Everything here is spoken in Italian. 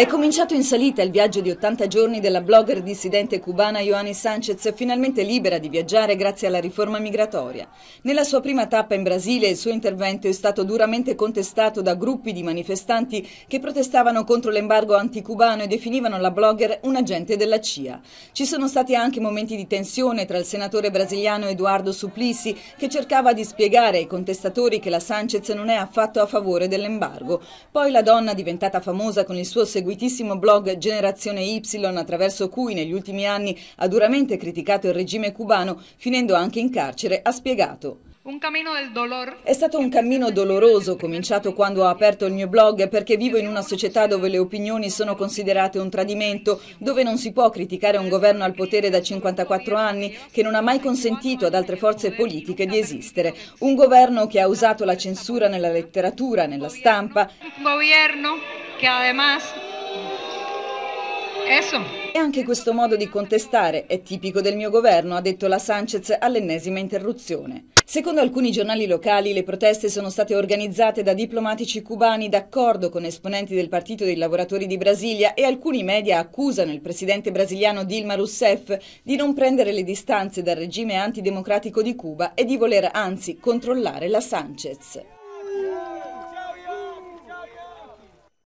È cominciato in salita il viaggio di 80 giorni della blogger dissidente cubana Ioannis Sanchez, finalmente libera di viaggiare grazie alla riforma migratoria. Nella sua prima tappa in Brasile il suo intervento è stato duramente contestato da gruppi di manifestanti che protestavano contro l'embargo anticubano e definivano la blogger un agente della CIA. Ci sono stati anche momenti di tensione tra il senatore brasiliano Eduardo Suplissi che cercava di spiegare ai contestatori che la Sanchez non è affatto a favore dell'embargo. Poi la donna diventata famosa con il suo seguito seguitissimo blog Generazione Y, attraverso cui negli ultimi anni ha duramente criticato il regime cubano, finendo anche in carcere, ha spiegato. Un cammino del dolore. È stato un cammino doloroso, cominciato quando ho aperto il mio blog, perché vivo in una società dove le opinioni sono considerate un tradimento, dove non si può criticare un governo al potere da 54 anni, che non ha mai consentito ad altre forze politiche di esistere. Un governo che ha usato la censura nella letteratura, nella stampa. Un governo che además e anche questo modo di contestare è tipico del mio governo, ha detto la Sanchez all'ennesima interruzione. Secondo alcuni giornali locali le proteste sono state organizzate da diplomatici cubani d'accordo con esponenti del Partito dei Lavoratori di Brasilia e alcuni media accusano il presidente brasiliano Dilma Rousseff di non prendere le distanze dal regime antidemocratico di Cuba e di voler anzi controllare la Sanchez.